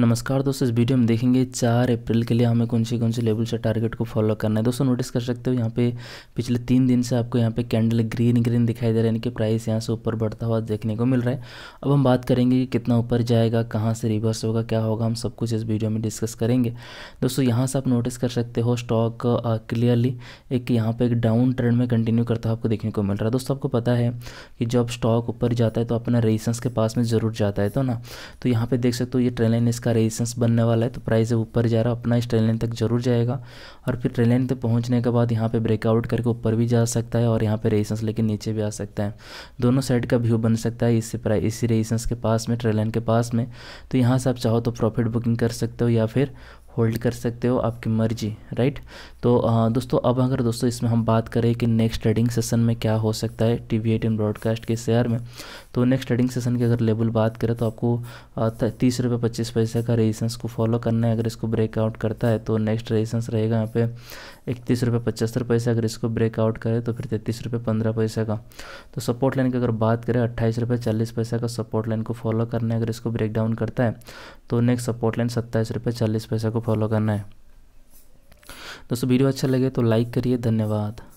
नमस्कार दोस्तों इस वीडियो में देखेंगे चार अप्रैल के लिए हमें कौन से कौन से लेवल से टारगेट को फॉलो करना है दोस्तों नोटिस कर सकते हो यहाँ पे पिछले तीन दिन से आपको यहाँ पे कैंडल ग्रीन ग्रीन दिखाई दे रहा है यानी कि प्राइस यहाँ से ऊपर बढ़ता हुआ देखने को मिल रहा है अब हम बात करेंगे कि कितना ऊपर जाएगा कहाँ से रिवर्स होगा क्या होगा हम सब कुछ इस वीडियो में डिस्कस करेंगे दोस्तों यहाँ से आप नोटिस कर सकते हो स्टॉक क्लियरली एक यहाँ पर एक डाउन ट्रेंड में कंटिन्यू करता हुआ आपको देखने को मिल रहा है दोस्तों आपको पता है कि जब स्टॉक ऊपर जाता है तो अपना रेजिस्टेंस के पास में ज़रूर जाता है तो ना तो यहाँ पर देख सकते हो ये ट्रेन लाइन इसका इसका रेजिस्टेंस बनने वाला है तो प्राइस ऊपर जा रहा है अपना इस ट्रेन तक जरूर जाएगा और फिर ट्रेन तक पहुंचने के बाद यहाँ पे ब्रेकआउट करके ऊपर भी जा सकता है और यहाँ पे रेजिस्टेंस लेके नीचे भी आ सकता है दोनों साइड का व्यू बन सकता है इसी प्राइस इसी रेजिस्टेंस के पास में ट्रेन के पास में तो यहाँ से आप चाहो तो प्रॉफिट बुकिंग कर सकते हो या फिर होल्ड कर सकते हो आपकी मर्जी राइट तो आ, दोस्तों अब अगर दोस्तों इसमें हम बात करें कि नेक्स्ट ट्रेडिंग सेशन में क्या हो सकता है टी वी एटीन ब्रॉडकास्ट के शेयर में तो नेक्स्ट ट्रेडिंग सेशन की अगर लेवल बात करें तो आपको तीस रुपये पच्चीस पैसे हमेशा का रेजिस्टेंस को फॉलो करना है अगर इसको ब्रेकआउट करता है तो नेक्स्ट रेजिस्टेंस रहेगा यहाँ पे इकतीस रुपये पचहत्तर पैसा अगर इसको ब्रेकआउट करे तो फिर तैंतीस रुपये पंद्रह पैसा का तो सपोर्ट लाइन की अगर बात करें अट्ठाईस रुपये चालीस पैसा का सपोर्ट लाइन को फॉलो करना है अगर इसको ब्रेक डाउन करता है तो नेक्स्ट सपोर्ट लाइन सत्ताईस रुपये चालीस पैसा को फॉलो करना है दोस्तों वीडियो अच्छा लगे तो लाइक करिए धन्यवाद